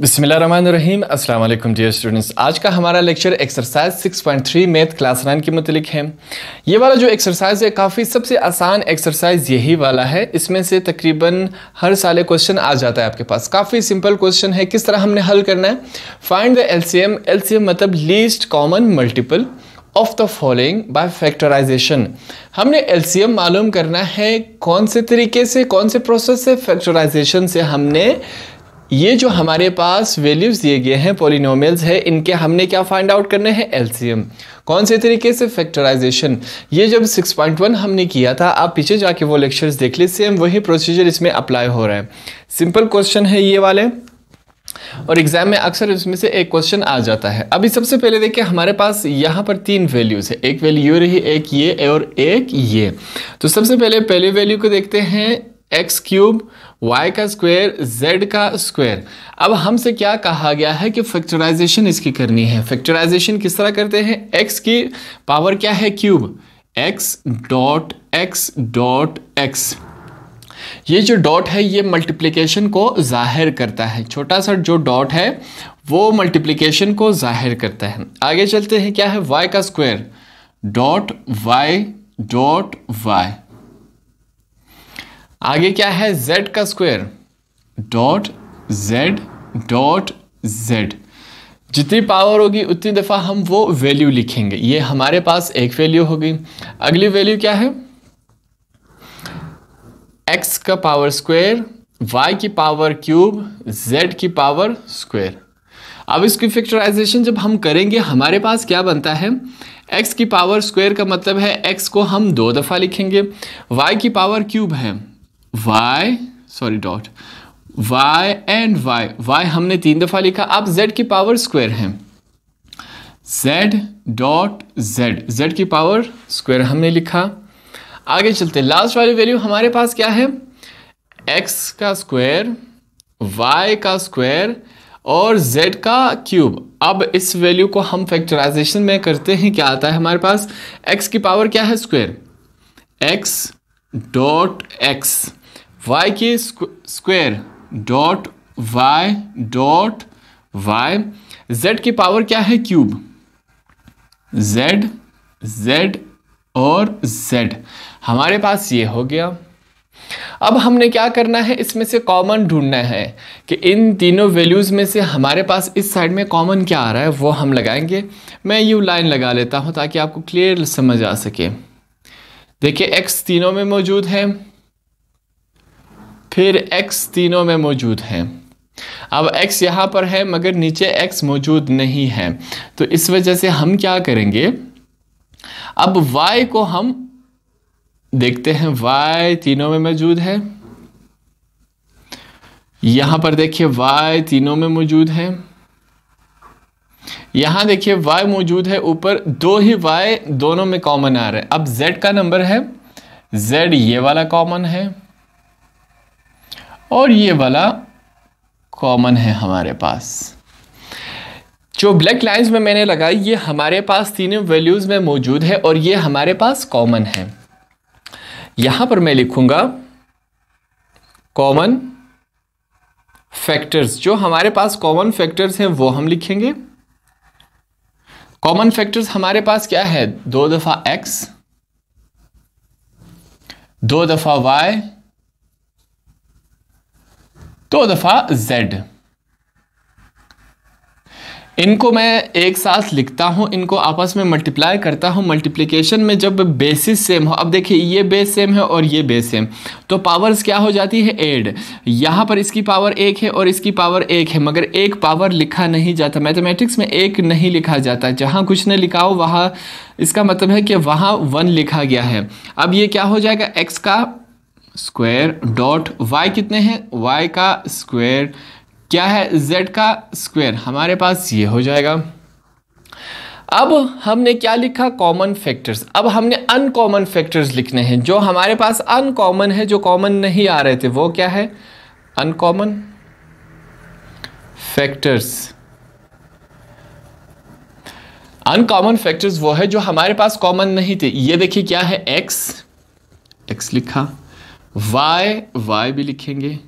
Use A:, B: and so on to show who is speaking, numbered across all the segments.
A: बिसमीम अल्लाम dear students आज का हमारा lecture exercise 6.3 math class nine के मतलब है ये वाला जो एक्सरसाइज है काफ़ी सबसे आसान एक्सरसाइज यही वाला है इसमें से तकरीबन हर साल क्वेश्चन आ जाता है आपके पास काफ़ी सिंपल क्वेश्चन है किस तरह हमने हल करना है फाइंड द सी एम मतलब least common multiple of the following by factorisation हमने एम मालूम करना है कौन से तरीके से कौन से प्रोसेस से फैक्टराइजेशन से हमने ये जो हमारे पास वैल्यूज़ दिए गए हैं पोलिनोम है इनके हमने क्या फाइंड आउट करने हैं एलसीएम कौन से तरीके से फैक्टराइजेशन ये जब 6.1 हमने किया था आप पीछे जाके वो लेक्चर्स देख लिए सेम वही प्रोसीजर इसमें अप्लाई हो रहा है सिंपल क्वेश्चन है ये वाले और एग्जाम में अक्सर इसमें से एक क्वेश्चन आ जाता है अभी सबसे पहले देखिए हमारे पास यहाँ पर तीन वैल्यूज़ है एक वैल्यू रही एक ये और एक ये तो सबसे पहले पहले वैल्यू को देखते हैं एक्स क्यूब y का स्क्वायर z का स्क्वायर अब हमसे क्या कहा गया है कि फैक्टराइजेशन इसकी करनी है फैक्टराइजेशन किस तरह करते हैं x की पावर क्या है cube x dot x dot x ये जो डॉट है ये मल्टीप्लिकेशन को जाहिर करता है छोटा सा जो डॉट है वो मल्टीप्लिकेशन को जाहिर करता है आगे चलते हैं क्या है y का square dot y dot y आगे क्या है z का square dot z dot z जितनी पावर होगी उतनी दफ़ा हम वो वैल्यू लिखेंगे ये हमारे पास एक वैल्यू होगी अगली वैल्यू क्या है x का पावर स्क्वायर y की पावर क्यूब z की पावर स्क्वायर अब इसकी फैक्टराइजेशन जब हम करेंगे हमारे पास क्या बनता है x की पावर स्क्वायर का मतलब है x को हम दो दफ़ा लिखेंगे y की पावर क्यूब है y sorry dot y and y y हमने तीन दफ़ा लिखा अब z की पावर स्क्वायर है z डॉट z z की पावर स्क्वायर हमने लिखा आगे चलते हैं लास्ट वाली वैल्यू हमारे पास क्या है x का स्क्वायर y का स्क्वायर और z का क्यूब अब इस वैल्यू को हम फैक्टराइजेशन में करते हैं क्या आता है हमारे पास x की पावर क्या है square x dot x y के square dot y dot y z के पावर क्या है क्यूब जेड जेड और जेड हमारे पास ये हो गया अब हमने क्या करना है इसमें से कॉमन ढूंढना है कि इन तीनों वैल्यूज़ में से हमारे पास इस साइड में कॉमन क्या आ रहा है वो हम लगाएंगे मैं यू लाइन लगा लेता हूँ ताकि आपको क्लियर समझ आ सके देखिए एक्स तीनों में मौजूद है फिर एक्स तीनों में मौजूद है अब एक्स यहाँ पर है मगर नीचे एक्स मौजूद नहीं है तो इस वजह से हम क्या करेंगे अब वाई को हम देखते हैं वाई तीनों में मौजूद है यहाँ पर देखिए वाई तीनों में मौजूद है यहाँ देखिए वाई मौजूद है ऊपर दो ही वाई दोनों में कॉमन आ रहा है अब जेड का नंबर है जेड ये वाला कॉमन है और ये वाला कॉमन है हमारे पास जो ब्लैक लाइंस में मैंने लगाई ये हमारे पास तीनों वैल्यूज़ में मौजूद है और ये हमारे पास कॉमन है यहां पर मैं लिखूंगा कॉमन फैक्टर्स जो हमारे पास कॉमन फैक्टर्स हैं वो हम लिखेंगे कॉमन फैक्टर्स हमारे पास क्या है दो दफ़ा एक्स दो दफ़ा वाई दो तो दफ़ा z इनको मैं एक साथ लिखता हूं इनको आपस में मल्टीप्लाई करता हूं मल्टीप्लिकेशन में जब बेसिस सेम हो अब देखिए ये बेस सेम है और ये बेस सेम तो पावर्स क्या हो जाती है एड यहां पर इसकी पावर एक है और इसकी पावर एक है मगर एक पावर लिखा नहीं जाता मैथमेटिक्स में एक नहीं लिखा जाता जहां कुछ ने लिखा हो वहां इसका मतलब है कि वहां वन लिखा गया है अब ये क्या हो जाएगा एक्स का स्क्वायर डॉट वाई कितने हैं वाई का स्क्वायर क्या है जेड का स्क्वायर हमारे पास ये हो जाएगा अब हमने क्या लिखा कॉमन फैक्टर्स अब हमने अनकॉमन फैक्टर्स लिखने हैं जो हमारे पास अनकॉमन है जो कॉमन नहीं आ रहे थे वो क्या है अनकॉमन फैक्टर्स अनकॉमन फैक्टर्स वो है जो हमारे पास कॉमन नहीं थे ये देखिए क्या है एक्स एक्स लिखा वाई वाई भी लिखेंगे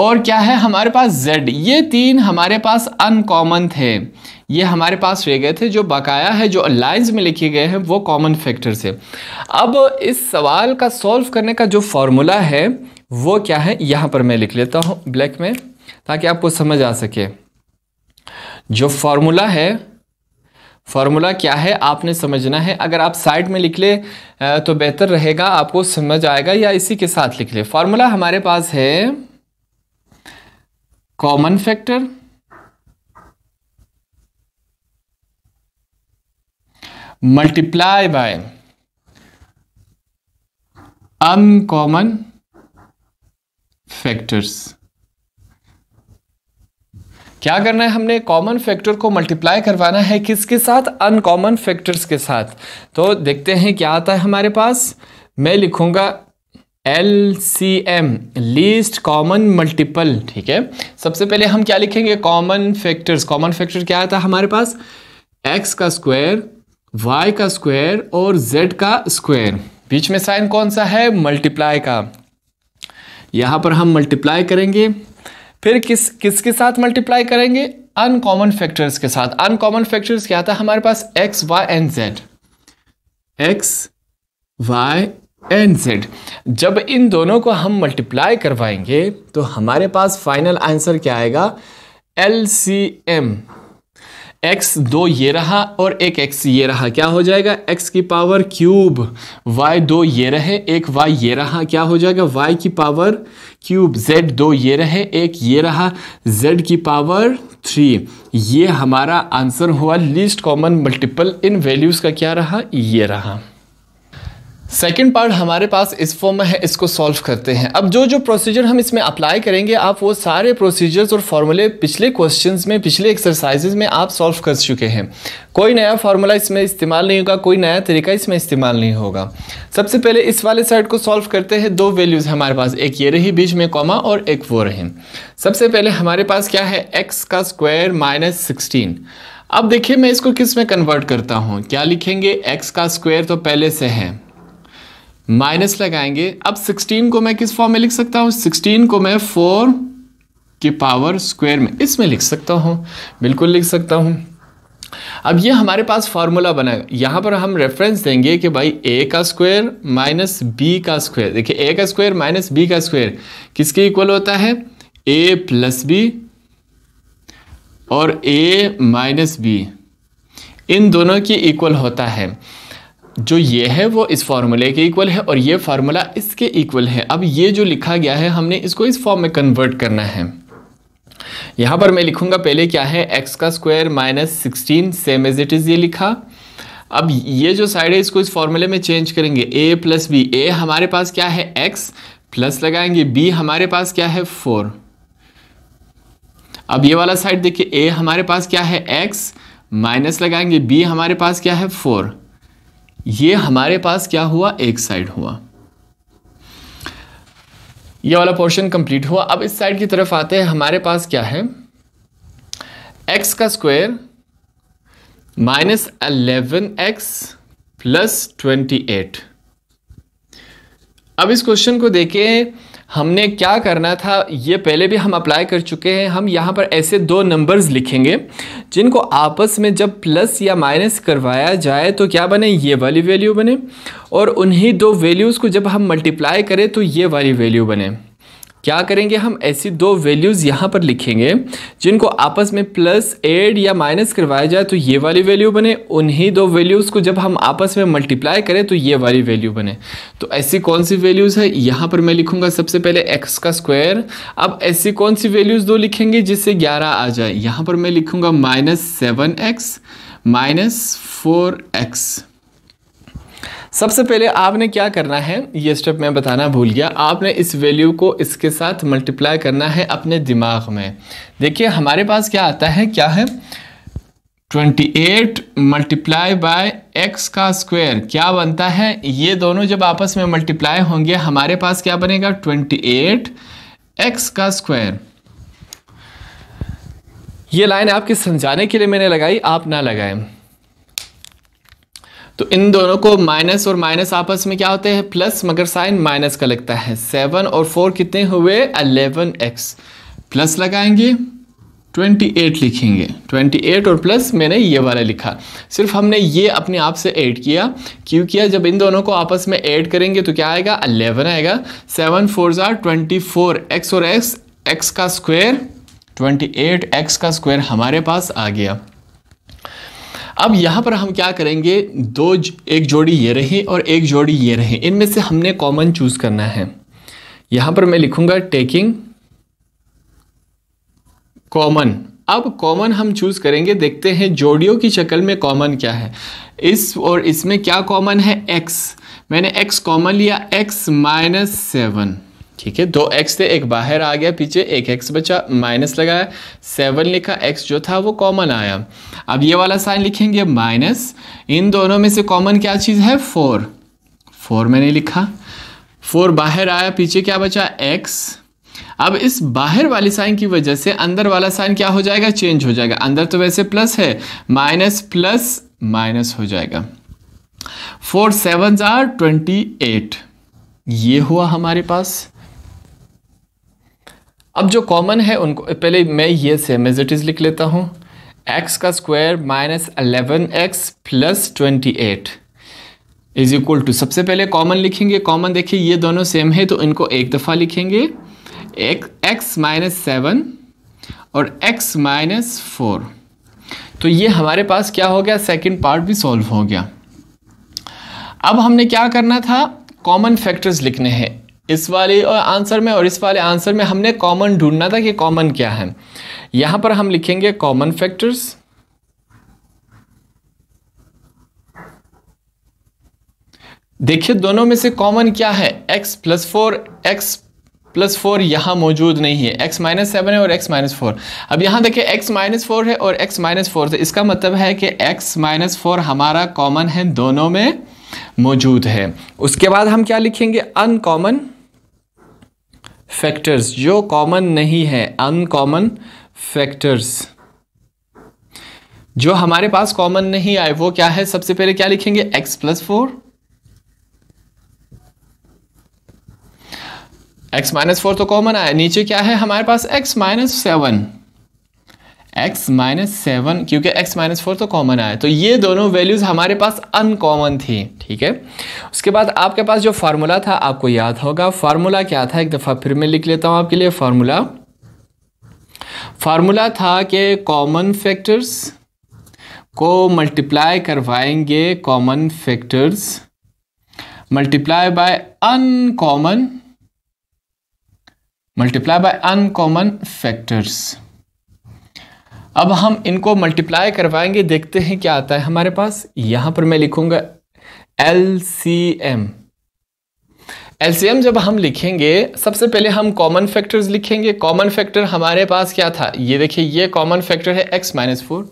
A: और क्या है हमारे पास जेड ये तीन हमारे पास अनकॉमन थे ये हमारे पास रह गए थे जो बकाया है जो लाइन्स में लिखे गए हैं वो कॉमन फैक्टर से अब इस सवाल का सॉल्व करने का जो फार्मूला है वो क्या है यहाँ पर मैं लिख लेता हूँ ब्लैक में ताकि आपको समझ आ सके जो फॉर्मूला है फार्मूला क्या है आपने समझना है अगर आप साइड में लिख ले तो बेहतर रहेगा आपको समझ आएगा या इसी के साथ लिख ले फार्मूला हमारे पास है common factor multiply by uncommon factors क्या करना है हमने कॉमन फैक्टर को मल्टीप्लाई करवाना है किसके साथ अनकॉमन फैक्टर्स के साथ तो देखते हैं क्या आता है हमारे पास मैं लिखूँगा L C M least common multiple ठीक है सबसे पहले हम क्या लिखेंगे कॉमन फैक्टर्स कॉमन फैक्टर क्या आता है हमारे पास एक्स का स्क्वायर वाई का स्क्वायर और जेड का स्क्वायर बीच में साइन कौन सा है मल्टीप्लाई का यहाँ पर हम मल्टीप्लाई करेंगे फिर किस किसके साथ मल्टीप्लाई करेंगे अनकॉमन फैक्टर्स के साथ अनकॉमन फैक्टर्स क्या था हमारे पास x y and z x y and z जब इन दोनों को हम मल्टीप्लाई करवाएंगे तो हमारे पास फाइनल आंसर क्या आएगा एल सी एम एक्स दो ये रहा और एक एक्स ये रहा क्या हो जाएगा एक्स की पावर क्यूब वाई दो ये रहे एक वाई ये रहा क्या हो जाएगा वाई की पावर क्यूब जेड दो ये रहे एक ये रहा जेड की पावर थ्री ये हमारा आंसर हुआ लीस्ट कॉमन मल्टीपल इन वैल्यूज़ का क्या रहा ये रहा सेकेंड पार्ट हमारे पास इस फॉर्म में है इसको सॉल्व करते हैं अब जो जो प्रोसीजर हम इसमें अप्लाई करेंगे आप वो सारे प्रोसीजर्स और फार्मूले पिछले क्वेश्चंस में पिछले एक्सरसाइजेज में आप सॉल्व कर चुके हैं कोई नया फार्मूला इसमें इस्तेमाल नहीं होगा कोई नया तरीका इसमें इस्तेमाल नहीं होगा सबसे पहले इस वाले साइड को सॉल्व करते हैं दो वैल्यूज़ हमारे पास एक ये रही बीच में कॉमा और एक वो रही सबसे पहले हमारे पास क्या है एक्स का स्क्वायर माइनस सिक्सटीन अब देखिए मैं इसको किस में कन्वर्ट करता हूँ क्या लिखेंगे एक्स का स्क्वायर तो पहले से है माइनस लगाएंगे अब 16 को मैं किस फॉर्म में लिख सकता हूं 16 को मैं 4 के पावर स्क्वायर में इसमें लिख सकता हूं बिल्कुल लिख सकता हूं अब ये हमारे पास फार्मूला बनाएगा यहां पर हम रेफरेंस देंगे कि भाई ए का स्क्वायर माइनस बी का स्क्वायर देखिए ए का स्क्वायर माइनस बी का स्क्वायर किसके इक्वल होता है ए प्लस बी और ए माइनस बी इन दोनों के इक्वल होता है जो ये है वो इस फार्मूले के इक्वल है और ये फार्मूला इसके इक्वल है अब ये जो लिखा गया है हमने इसको इस फॉर्म में कन्वर्ट करना है यहाँ पर मैं लिखूंगा पहले क्या है एक्स का square minus sixteen same as it is ये लिखा अब ये जो साइड है इसको इस फॉर्मूले में चेंज करेंगे ए प्लस बी ए हमारे पास क्या है एक्स प्लस लगाएंगे बी हमारे पास क्या है फोर अब ये वाला साइड देखिए ए हमारे पास क्या है एक्स माइनस लगाएंगे बी हमारे पास क्या है फोर ये हमारे पास क्या हुआ एक साइड हुआ ये वाला पोर्शन कंप्लीट हुआ अब इस साइड की तरफ आते हैं हमारे पास क्या है एक्स का square minus eleven x plus twenty eight अब इस क्वेश्चन को देखें हमने क्या करना था ये पहले भी हम अप्लाई कर चुके हैं हम यहाँ पर ऐसे दो नंबर्स लिखेंगे जिनको आपस में जब प्लस या माइनस करवाया जाए तो क्या बने ये वाली वैल्यू बने और उन्हीं दो वैल्यूज़ को जब हम मल्टीप्लाई करें तो ये वाली वैल्यू बने क्या करेंगे हम ऐसी दो वैल्यूज़ यहाँ पर लिखेंगे जिनको आपस में प्लस एड या माइनस करवाया जाए तो ये वाली वैल्यू बने उन्हीं दो वैल्यूज़ को जब हम आपस में मल्टीप्लाई करें तो ये वाली वैल्यू बने तो ऐसी कौन सी वैल्यूज़ है यहाँ पर मैं लिखूँगा सबसे पहले एक्स का स्क्वायर अब ऐसी कौन सी वैल्यूज़ दो लिखेंगे जिससे ग्यारह आ जाए यहाँ पर मैं लिखूँगा minus seven x minus four x सबसे पहले आपने क्या करना है ये स्टेप मैं बताना भूल गया आपने इस वैल्यू को इसके साथ मल्टीप्लाई करना है अपने दिमाग में देखिए हमारे पास क्या आता है क्या है 28 मल्टीप्लाई बाय एक्स का स्क्वायर क्या बनता है ये दोनों जब आपस में मल्टीप्लाई होंगे हमारे पास क्या बनेगा 28 एक्स का स्क्वायर ये लाइन आपके समझाने के लिए मैंने लगाई आप ना लगाएं तो इन दोनों को माइनस और माइनस आपस में क्या होते हैं प्लस मगर साइन माइनस का लगता है सेवन और फोर कितने हुए अलेवन एक्स प्लस लगाएंगे ट्वेंटी एट लिखेंगे ट्वेंटी एट और प्लस मैंने ये वाला लिखा सिर्फ हमने ये अपने आप से ऐड किया क्यों किया जब इन दोनों को आपस में ऐड करेंगे तो क्या आएगा अलेवन आएगा सेवन फोर ज़ार ट्वेंटी फोर एक्स और एक्स एक्स का स्क्वायर ट्वेंटी एट एक्स का स्क्वायर हमारे पास आ गया अब यहाँ पर हम क्या करेंगे दो एक जोड़ी ये रहे और एक जोड़ी ये रहे इनमें से हमने कॉमन चूज़ करना है यहाँ पर मैं लिखूँगा टेकिंग कॉमन अब कॉमन हम चूज़ करेंगे देखते हैं जोड़ियों की शक्ल में कॉमन क्या है इस और इसमें क्या कॉमन है एक्स मैंने एक्स कॉमन लिया एक्स माइनस सेवन ठीक है दो एक्स थे एक बाहर आ गया पीछे एक एक्स बचा माइनस लगाया सेवन लिखा एक्स जो था वो कॉमन आया अब ये वाला साइन लिखेंगे माइनस इन दोनों में से कॉमन क्या चीज़ है फोर फोर मैंने लिखा फोर बाहर आया पीछे क्या बचा एक्स अब इस बाहर वाली साइन की वजह से अंदर वाला साइन क्या हो जाएगा चेंज हो जाएगा अंदर तो वैसे प्लस है माइनस प्लस माइनस हो जाएगा फोर सेवन जार ट्वेंटी एट ये हुआ हमारे पास अब जो कॉमन है उनको पहले मैं ये सेम एज इट इज़ लिख लेता हूँ एक्स का square minus eleven x plus twenty eight is equal to सबसे पहले कॉमन लिखेंगे कॉमन देखिए ये दोनों सेम है तो इनको एक दफ़ा लिखेंगे एक एक्स माइनस सेवन और एक्स माइनस फोर तो ये हमारे पास क्या हो गया सेकेंड पार्ट भी सॉल्व हो गया अब हमने क्या करना था कॉमन फैक्टर्स लिखने हैं इस वाले आंसर में और इस वाले आंसर में हमने कॉमन ढूंढना था कि कॉमन क्या है यहां पर हम लिखेंगे कॉमन फैक्टर्स देखिए दोनों में से कॉमन क्या है x plus four x plus four यहां मौजूद नहीं है x माइनस सेवन है और x माइनस फोर अब यहां देखिए x माइनस फोर है और x माइनस फोर तो इसका मतलब है कि x माइनस फोर हमारा कॉमन है दोनों में मौजूद है उसके बाद हम क्या लिखेंगे अनकॉमन फैक्टर्स जो कॉमन नहीं है अनकॉमन फैक्टर्स जो हमारे पास कॉमन नहीं आए वो क्या है सबसे पहले क्या लिखेंगे x plus four x minus four तो कॉमन आया नीचे क्या है हमारे पास x minus seven x minus seven क्योंकि x माइनस फोर तो कॉमन आया तो ये दोनों वैल्यूज़ हमारे पास अनकॉमन थी ठीक है उसके बाद आपके पास जो फार्मूला था आपको याद होगा फार्मूला क्या था एक दफ़ा फिर मैं लिख लेता हूं आपके लिए फार्मूला फार्मूला था कि कॉमन फैक्टर्स को मल्टीप्लाई करवाएंगे common factors multiply by uncommon multiply by uncommon factors अब हम इनको मल्टीप्लाई करवाएंगे देखते हैं क्या आता है हमारे पास यहां पर मैं लिखूंगा L C M L C M जब हम लिखेंगे सबसे पहले हम कॉमन फैक्टर्स लिखेंगे कॉमन फैक्टर हमारे पास क्या था ये देखिए ये कॉमन फैक्टर है एक्स माइनस फोर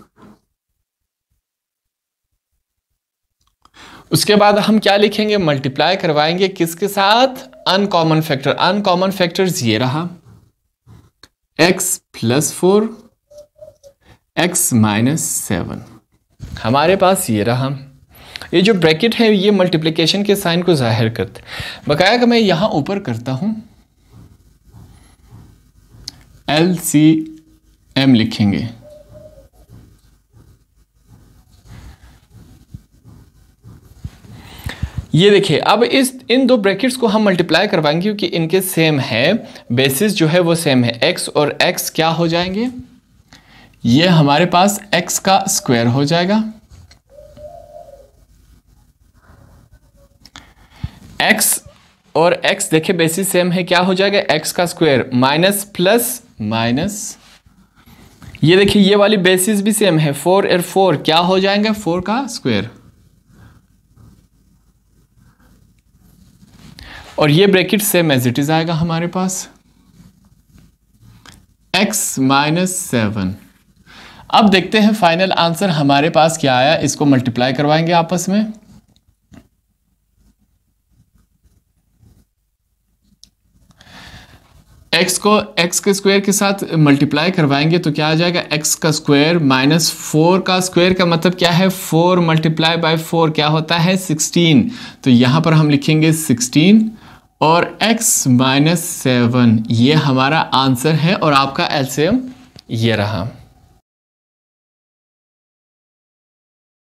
A: उसके बाद हम क्या लिखेंगे मल्टीप्लाई करवाएंगे किसके साथ अनकॉमन फैक्टर अनकॉमन फैक्टर्स ये रहा x plus four x minus seven हमारे पास ये रहा ये जो ब्रैकेट है ये मल्टीप्लिकेशन के साइन को जाहिर करते बकाया का मैं यहाँ ऊपर करता हूँ एल सी एम लिखेंगे ये देखिए अब इस इन दो ब्रैकेट्स को हम मल्टीप्लाई करवाएंगे क्योंकि इनके सेम है बेसिस जो है वो सेम है एक्स और एक्स क्या हो जाएंगे ये हमारे पास x का स्क्वायर हो जाएगा x और x देखे बेसिस सेम है क्या हो जाएगा x का स्क्वायर माइनस प्लस माइनस ये देखिए ये वाली बेसिस भी सेम है फोर और फोर क्या हो जाएंगे फोर का स्क्वायर और ये bracket same as it is आएगा हमारे पास x माइनस सेवन अब देखते हैं फाइनल आंसर हमारे पास क्या आया इसको मल्टीप्लाई करवाएंगे आपस में एक्स को x के स्क्वायर के साथ मल्टीप्लाई करवाएंगे तो क्या आ जाएगा एक्स का स्क्वायर माइनस फोर का स्क्वायर का मतलब क्या है फोर मल्टीप्लाई बाय फोर क्या होता है सिक्सटीन तो यहां पर हम लिखेंगे सिक्सटीन और एक्स माइनस सेवन ये हमारा आंसर है और आपका एलसीएम ये रहा